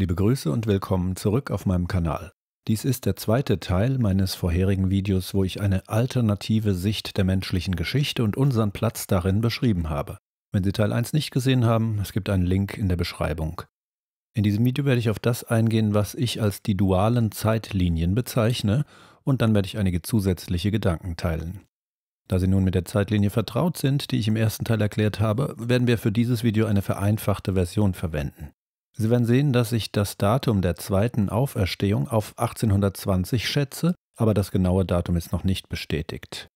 Liebe Grüße und willkommen zurück auf meinem Kanal. Dies ist der zweite Teil meines vorherigen Videos, wo ich eine alternative Sicht der menschlichen Geschichte und unseren Platz darin beschrieben habe. Wenn Sie Teil 1 nicht gesehen haben, es gibt einen Link in der Beschreibung. In diesem Video werde ich auf das eingehen, was ich als die dualen Zeitlinien bezeichne, und dann werde ich einige zusätzliche Gedanken teilen. Da Sie nun mit der Zeitlinie vertraut sind, die ich im ersten Teil erklärt habe, werden wir für dieses Video eine vereinfachte Version verwenden. Sie werden sehen, dass ich das Datum der zweiten Auferstehung auf 1820 schätze, aber das genaue Datum ist noch nicht bestätigt.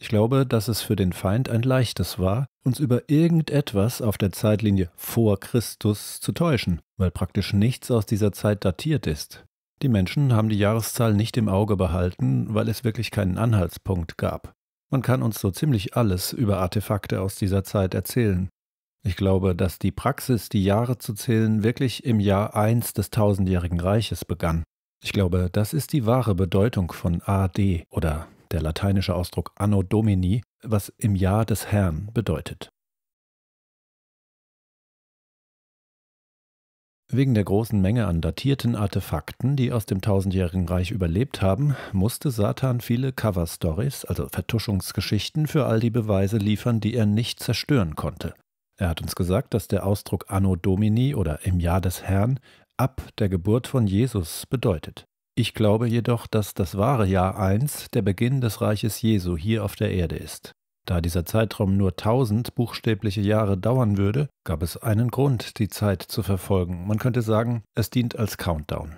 Ich glaube, dass es für den Feind ein leichtes war, uns über irgendetwas auf der Zeitlinie vor Christus zu täuschen, weil praktisch nichts aus dieser Zeit datiert ist. Die Menschen haben die Jahreszahl nicht im Auge behalten, weil es wirklich keinen Anhaltspunkt gab. Man kann uns so ziemlich alles über Artefakte aus dieser Zeit erzählen, ich glaube, dass die Praxis, die Jahre zu zählen, wirklich im Jahr 1 des tausendjährigen Reiches begann. Ich glaube, das ist die wahre Bedeutung von AD oder der lateinische Ausdruck Anno Domini, was im Jahr des Herrn bedeutet. Wegen der großen Menge an datierten Artefakten, die aus dem tausendjährigen Reich überlebt haben, musste Satan viele Cover-Stories, also Vertuschungsgeschichten, für all die Beweise liefern, die er nicht zerstören konnte. Er hat uns gesagt, dass der Ausdruck Anno Domini oder im Jahr des Herrn ab der Geburt von Jesus bedeutet. Ich glaube jedoch, dass das wahre Jahr 1 der Beginn des Reiches Jesu hier auf der Erde ist. Da dieser Zeitraum nur tausend buchstäbliche Jahre dauern würde, gab es einen Grund, die Zeit zu verfolgen. Man könnte sagen, es dient als Countdown.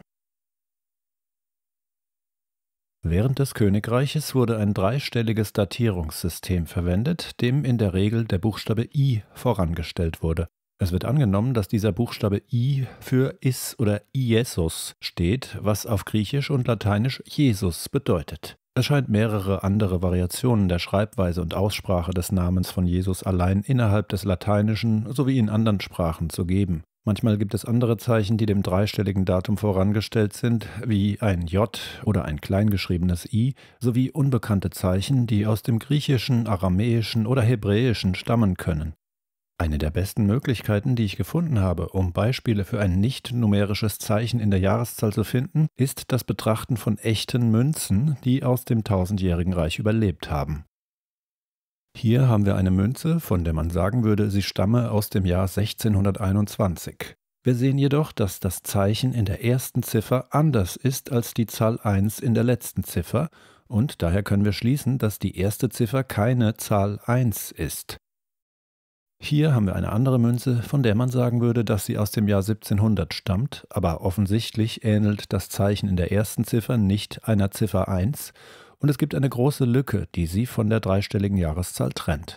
Während des Königreiches wurde ein dreistelliges Datierungssystem verwendet, dem in der Regel der Buchstabe I vorangestellt wurde. Es wird angenommen, dass dieser Buchstabe I für Is oder Iesus steht, was auf Griechisch und Lateinisch Jesus bedeutet. Es scheint mehrere andere Variationen der Schreibweise und Aussprache des Namens von Jesus allein innerhalb des Lateinischen sowie in anderen Sprachen zu geben. Manchmal gibt es andere Zeichen, die dem dreistelligen Datum vorangestellt sind, wie ein J oder ein kleingeschriebenes I, sowie unbekannte Zeichen, die aus dem Griechischen, Aramäischen oder Hebräischen stammen können. Eine der besten Möglichkeiten, die ich gefunden habe, um Beispiele für ein nicht numerisches Zeichen in der Jahreszahl zu finden, ist das Betrachten von echten Münzen, die aus dem tausendjährigen Reich überlebt haben. Hier haben wir eine Münze, von der man sagen würde, sie stamme aus dem Jahr 1621. Wir sehen jedoch, dass das Zeichen in der ersten Ziffer anders ist als die Zahl 1 in der letzten Ziffer und daher können wir schließen, dass die erste Ziffer keine Zahl 1 ist. Hier haben wir eine andere Münze, von der man sagen würde, dass sie aus dem Jahr 1700 stammt, aber offensichtlich ähnelt das Zeichen in der ersten Ziffer nicht einer Ziffer 1 und es gibt eine große Lücke, die sie von der dreistelligen Jahreszahl trennt.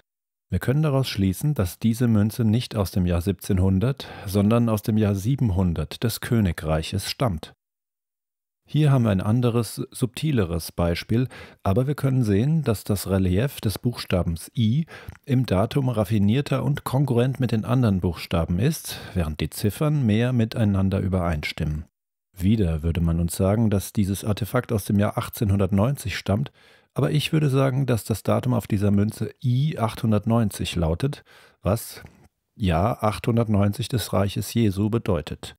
Wir können daraus schließen, dass diese Münze nicht aus dem Jahr 1700, sondern aus dem Jahr 700 des Königreiches stammt. Hier haben wir ein anderes, subtileres Beispiel, aber wir können sehen, dass das Relief des Buchstabens I im Datum raffinierter und kongruent mit den anderen Buchstaben ist, während die Ziffern mehr miteinander übereinstimmen. Wieder würde man uns sagen, dass dieses Artefakt aus dem Jahr 1890 stammt, aber ich würde sagen, dass das Datum auf dieser Münze I890 lautet, was Jahr 890 des Reiches Jesu bedeutet.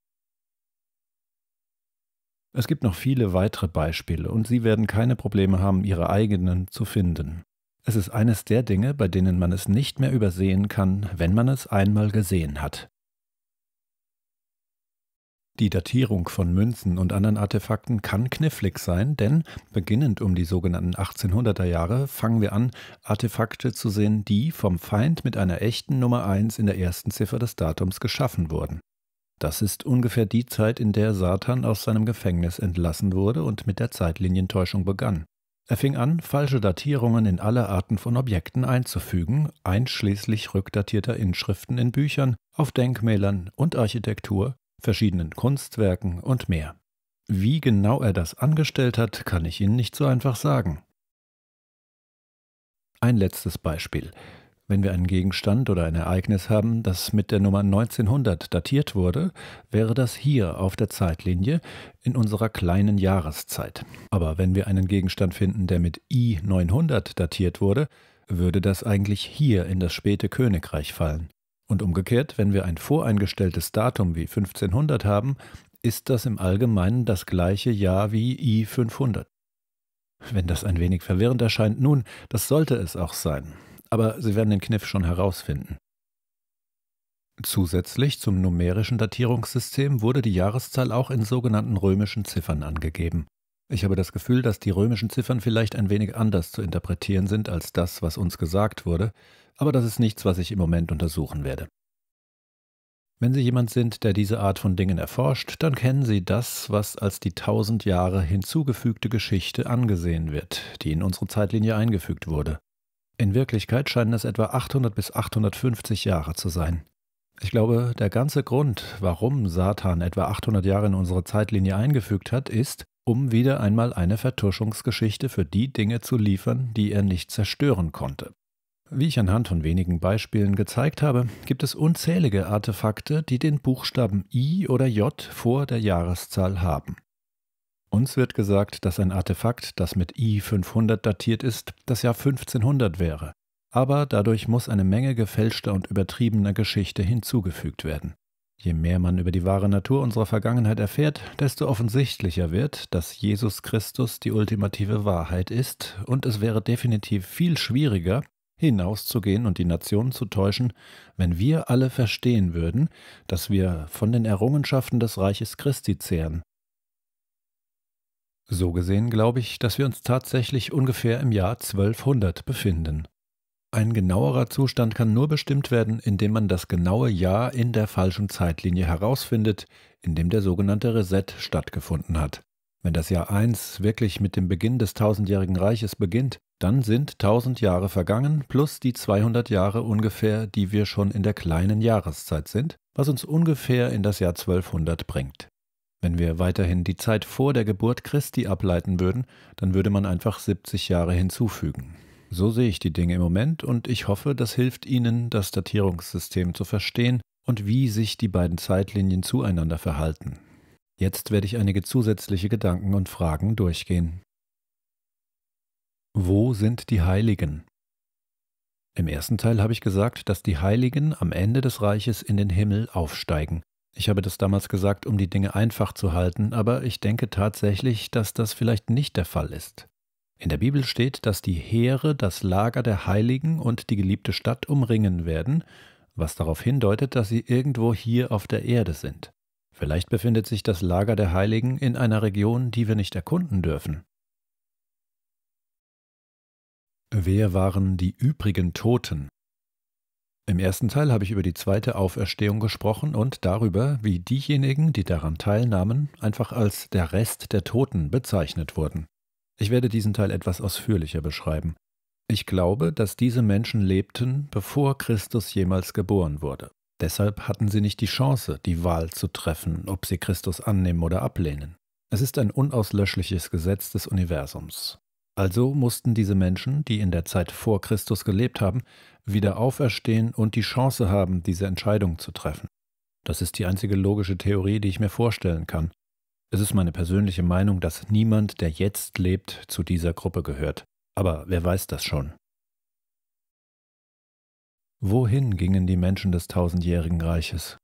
Es gibt noch viele weitere Beispiele und Sie werden keine Probleme haben, Ihre eigenen zu finden. Es ist eines der Dinge, bei denen man es nicht mehr übersehen kann, wenn man es einmal gesehen hat. Die Datierung von Münzen und anderen Artefakten kann knifflig sein, denn beginnend um die sogenannten 1800er Jahre fangen wir an, Artefakte zu sehen, die vom Feind mit einer echten Nummer 1 in der ersten Ziffer des Datums geschaffen wurden. Das ist ungefähr die Zeit, in der Satan aus seinem Gefängnis entlassen wurde und mit der Zeitlinientäuschung begann. Er fing an, falsche Datierungen in alle Arten von Objekten einzufügen, einschließlich rückdatierter Inschriften in Büchern, auf Denkmälern und Architektur verschiedenen Kunstwerken und mehr. Wie genau er das angestellt hat, kann ich Ihnen nicht so einfach sagen. Ein letztes Beispiel. Wenn wir einen Gegenstand oder ein Ereignis haben, das mit der Nummer 1900 datiert wurde, wäre das hier auf der Zeitlinie in unserer kleinen Jahreszeit. Aber wenn wir einen Gegenstand finden, der mit I 900 datiert wurde, würde das eigentlich hier in das späte Königreich fallen. Und umgekehrt, wenn wir ein voreingestelltes Datum wie 1500 haben, ist das im Allgemeinen das gleiche Jahr wie i500. Wenn das ein wenig verwirrend erscheint, nun, das sollte es auch sein. Aber Sie werden den Kniff schon herausfinden. Zusätzlich zum numerischen Datierungssystem wurde die Jahreszahl auch in sogenannten römischen Ziffern angegeben. Ich habe das Gefühl, dass die römischen Ziffern vielleicht ein wenig anders zu interpretieren sind als das, was uns gesagt wurde, aber das ist nichts, was ich im Moment untersuchen werde. Wenn Sie jemand sind, der diese Art von Dingen erforscht, dann kennen Sie das, was als die tausend Jahre hinzugefügte Geschichte angesehen wird, die in unsere Zeitlinie eingefügt wurde. In Wirklichkeit scheinen es etwa 800 bis 850 Jahre zu sein. Ich glaube, der ganze Grund, warum Satan etwa 800 Jahre in unsere Zeitlinie eingefügt hat, ist, um wieder einmal eine Vertuschungsgeschichte für die Dinge zu liefern, die er nicht zerstören konnte. Wie ich anhand von wenigen Beispielen gezeigt habe, gibt es unzählige Artefakte, die den Buchstaben I oder J vor der Jahreszahl haben. Uns wird gesagt, dass ein Artefakt, das mit I 500 datiert ist, das Jahr 1500 wäre. Aber dadurch muss eine Menge gefälschter und übertriebener Geschichte hinzugefügt werden. Je mehr man über die wahre Natur unserer Vergangenheit erfährt, desto offensichtlicher wird, dass Jesus Christus die ultimative Wahrheit ist, und es wäre definitiv viel schwieriger, hinauszugehen und die Nationen zu täuschen, wenn wir alle verstehen würden, dass wir von den Errungenschaften des Reiches Christi zehren. So gesehen glaube ich, dass wir uns tatsächlich ungefähr im Jahr 1200 befinden. Ein genauerer Zustand kann nur bestimmt werden, indem man das genaue Jahr in der falschen Zeitlinie herausfindet, in dem der sogenannte Reset stattgefunden hat. Wenn das Jahr 1 wirklich mit dem Beginn des tausendjährigen Reiches beginnt, dann sind 1000 Jahre vergangen plus die 200 Jahre ungefähr, die wir schon in der kleinen Jahreszeit sind, was uns ungefähr in das Jahr 1200 bringt. Wenn wir weiterhin die Zeit vor der Geburt Christi ableiten würden, dann würde man einfach 70 Jahre hinzufügen. So sehe ich die Dinge im Moment und ich hoffe, das hilft Ihnen, das Datierungssystem zu verstehen und wie sich die beiden Zeitlinien zueinander verhalten. Jetzt werde ich einige zusätzliche Gedanken und Fragen durchgehen. Wo sind die Heiligen? Im ersten Teil habe ich gesagt, dass die Heiligen am Ende des Reiches in den Himmel aufsteigen. Ich habe das damals gesagt, um die Dinge einfach zu halten, aber ich denke tatsächlich, dass das vielleicht nicht der Fall ist. In der Bibel steht, dass die Heere das Lager der Heiligen und die geliebte Stadt umringen werden, was darauf hindeutet, dass sie irgendwo hier auf der Erde sind. Vielleicht befindet sich das Lager der Heiligen in einer Region, die wir nicht erkunden dürfen. Wer waren die übrigen Toten? Im ersten Teil habe ich über die zweite Auferstehung gesprochen und darüber, wie diejenigen, die daran teilnahmen, einfach als der Rest der Toten bezeichnet wurden. Ich werde diesen Teil etwas ausführlicher beschreiben. Ich glaube, dass diese Menschen lebten, bevor Christus jemals geboren wurde. Deshalb hatten sie nicht die Chance, die Wahl zu treffen, ob sie Christus annehmen oder ablehnen. Es ist ein unauslöschliches Gesetz des Universums. Also mussten diese Menschen, die in der Zeit vor Christus gelebt haben, wieder auferstehen und die Chance haben, diese Entscheidung zu treffen. Das ist die einzige logische Theorie, die ich mir vorstellen kann. Es ist meine persönliche Meinung, dass niemand, der jetzt lebt, zu dieser Gruppe gehört. Aber wer weiß das schon? Wohin gingen die Menschen des tausendjährigen Reiches?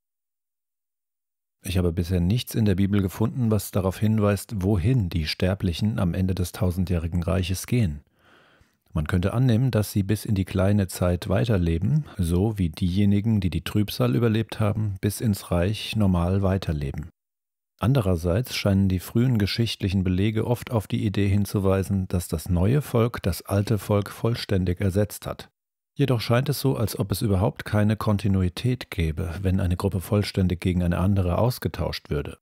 Ich habe bisher nichts in der Bibel gefunden, was darauf hinweist, wohin die Sterblichen am Ende des tausendjährigen Reiches gehen. Man könnte annehmen, dass sie bis in die kleine Zeit weiterleben, so wie diejenigen, die die Trübsal überlebt haben, bis ins Reich normal weiterleben. Andererseits scheinen die frühen geschichtlichen Belege oft auf die Idee hinzuweisen, dass das neue Volk das alte Volk vollständig ersetzt hat. Jedoch scheint es so, als ob es überhaupt keine Kontinuität gäbe, wenn eine Gruppe vollständig gegen eine andere ausgetauscht würde.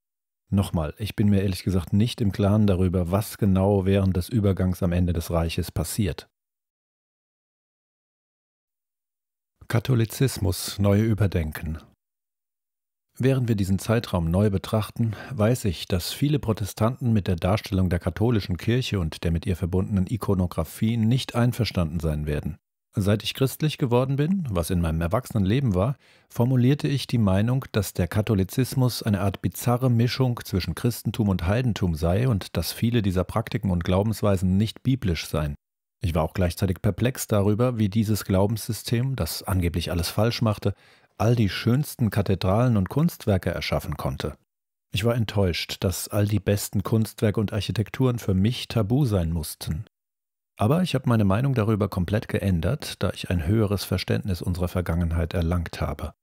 Nochmal, ich bin mir ehrlich gesagt nicht im Klaren darüber, was genau während des Übergangs am Ende des Reiches passiert. Katholizismus neu überdenken Während wir diesen Zeitraum neu betrachten, weiß ich, dass viele Protestanten mit der Darstellung der katholischen Kirche und der mit ihr verbundenen Ikonografie nicht einverstanden sein werden. Seit ich christlich geworden bin, was in meinem erwachsenen Leben war, formulierte ich die Meinung, dass der Katholizismus eine Art bizarre Mischung zwischen Christentum und Heidentum sei und dass viele dieser Praktiken und Glaubensweisen nicht biblisch seien. Ich war auch gleichzeitig perplex darüber, wie dieses Glaubenssystem, das angeblich alles falsch machte, all die schönsten Kathedralen und Kunstwerke erschaffen konnte. Ich war enttäuscht, dass all die besten Kunstwerke und Architekturen für mich tabu sein mussten. Aber ich habe meine Meinung darüber komplett geändert, da ich ein höheres Verständnis unserer Vergangenheit erlangt habe.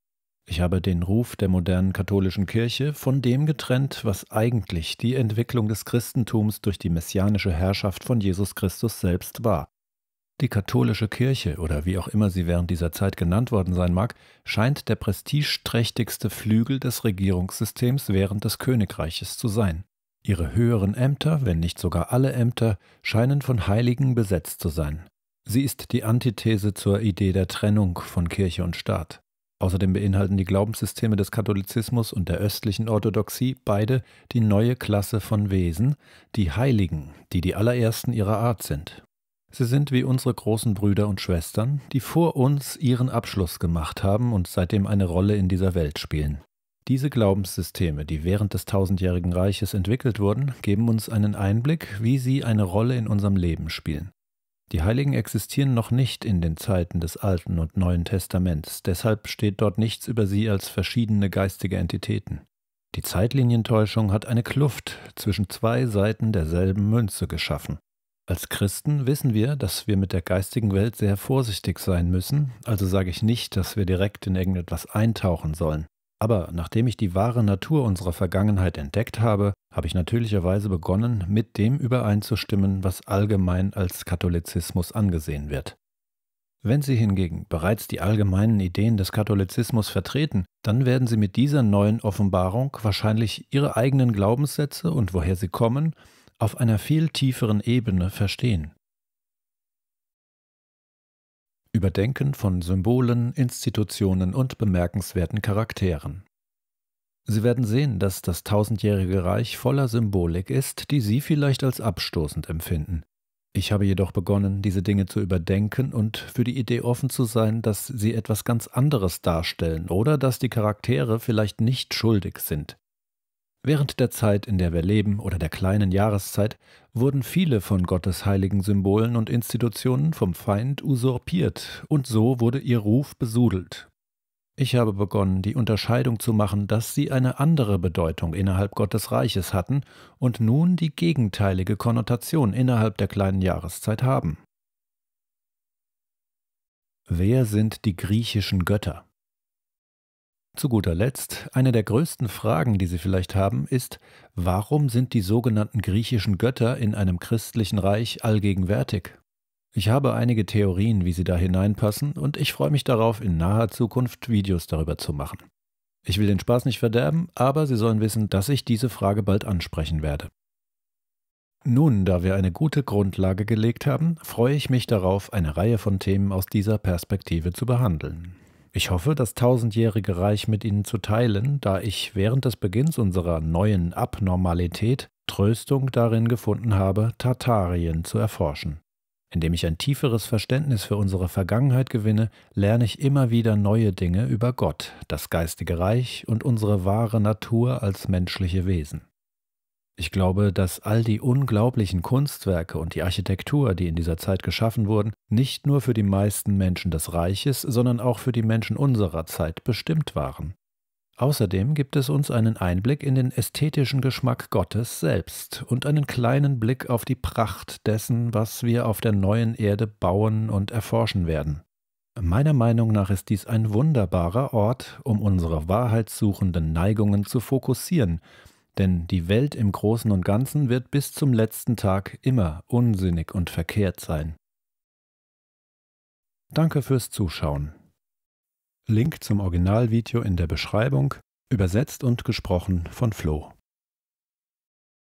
Ich habe den Ruf der modernen katholischen Kirche von dem getrennt, was eigentlich die Entwicklung des Christentums durch die messianische Herrschaft von Jesus Christus selbst war. Die katholische Kirche oder wie auch immer sie während dieser Zeit genannt worden sein mag, scheint der prestigeträchtigste Flügel des Regierungssystems während des Königreiches zu sein. Ihre höheren Ämter, wenn nicht sogar alle Ämter, scheinen von Heiligen besetzt zu sein. Sie ist die Antithese zur Idee der Trennung von Kirche und Staat. Außerdem beinhalten die Glaubenssysteme des Katholizismus und der östlichen Orthodoxie beide die neue Klasse von Wesen, die Heiligen, die die allerersten ihrer Art sind Sie sind wie unsere großen Brüder und Schwestern, die vor uns ihren Abschluss gemacht haben und seitdem eine Rolle in dieser Welt spielen. Diese Glaubenssysteme, die während des tausendjährigen Reiches entwickelt wurden, geben uns einen Einblick, wie sie eine Rolle in unserem Leben spielen. Die Heiligen existieren noch nicht in den Zeiten des Alten und Neuen Testaments, deshalb steht dort nichts über sie als verschiedene geistige Entitäten. Die Zeitlinientäuschung hat eine Kluft zwischen zwei Seiten derselben Münze geschaffen. Als Christen wissen wir, dass wir mit der geistigen Welt sehr vorsichtig sein müssen, also sage ich nicht, dass wir direkt in irgendetwas eintauchen sollen. Aber nachdem ich die wahre Natur unserer Vergangenheit entdeckt habe, habe ich natürlicherweise begonnen, mit dem übereinzustimmen, was allgemein als Katholizismus angesehen wird. Wenn Sie hingegen bereits die allgemeinen Ideen des Katholizismus vertreten, dann werden Sie mit dieser neuen Offenbarung wahrscheinlich Ihre eigenen Glaubenssätze und woher sie kommen auf einer viel tieferen Ebene verstehen. Überdenken von Symbolen, Institutionen und bemerkenswerten Charakteren. Sie werden sehen, dass das tausendjährige Reich voller Symbolik ist, die Sie vielleicht als abstoßend empfinden. Ich habe jedoch begonnen, diese Dinge zu überdenken und für die Idee offen zu sein, dass sie etwas ganz anderes darstellen oder dass die Charaktere vielleicht nicht schuldig sind. Während der Zeit, in der wir leben, oder der kleinen Jahreszeit, wurden viele von Gottes heiligen Symbolen und Institutionen vom Feind usurpiert, und so wurde ihr Ruf besudelt. Ich habe begonnen, die Unterscheidung zu machen, dass sie eine andere Bedeutung innerhalb Gottes Reiches hatten und nun die gegenteilige Konnotation innerhalb der kleinen Jahreszeit haben. Wer sind die griechischen Götter? Zu guter Letzt, eine der größten Fragen, die Sie vielleicht haben, ist, warum sind die sogenannten griechischen Götter in einem christlichen Reich allgegenwärtig? Ich habe einige Theorien, wie sie da hineinpassen, und ich freue mich darauf, in naher Zukunft Videos darüber zu machen. Ich will den Spaß nicht verderben, aber Sie sollen wissen, dass ich diese Frage bald ansprechen werde. Nun, da wir eine gute Grundlage gelegt haben, freue ich mich darauf, eine Reihe von Themen aus dieser Perspektive zu behandeln. Ich hoffe, das tausendjährige Reich mit Ihnen zu teilen, da ich während des Beginns unserer neuen Abnormalität Tröstung darin gefunden habe, Tartarien zu erforschen. Indem ich ein tieferes Verständnis für unsere Vergangenheit gewinne, lerne ich immer wieder neue Dinge über Gott, das geistige Reich und unsere wahre Natur als menschliche Wesen. Ich glaube, dass all die unglaublichen Kunstwerke und die Architektur, die in dieser Zeit geschaffen wurden, nicht nur für die meisten Menschen des Reiches, sondern auch für die Menschen unserer Zeit bestimmt waren. Außerdem gibt es uns einen Einblick in den ästhetischen Geschmack Gottes selbst und einen kleinen Blick auf die Pracht dessen, was wir auf der neuen Erde bauen und erforschen werden. Meiner Meinung nach ist dies ein wunderbarer Ort, um unsere wahrheitssuchenden Neigungen zu fokussieren denn die Welt im Großen und Ganzen wird bis zum letzten Tag immer unsinnig und verkehrt sein. Danke fürs Zuschauen. Link zum Originalvideo in der Beschreibung, übersetzt und gesprochen von Flo.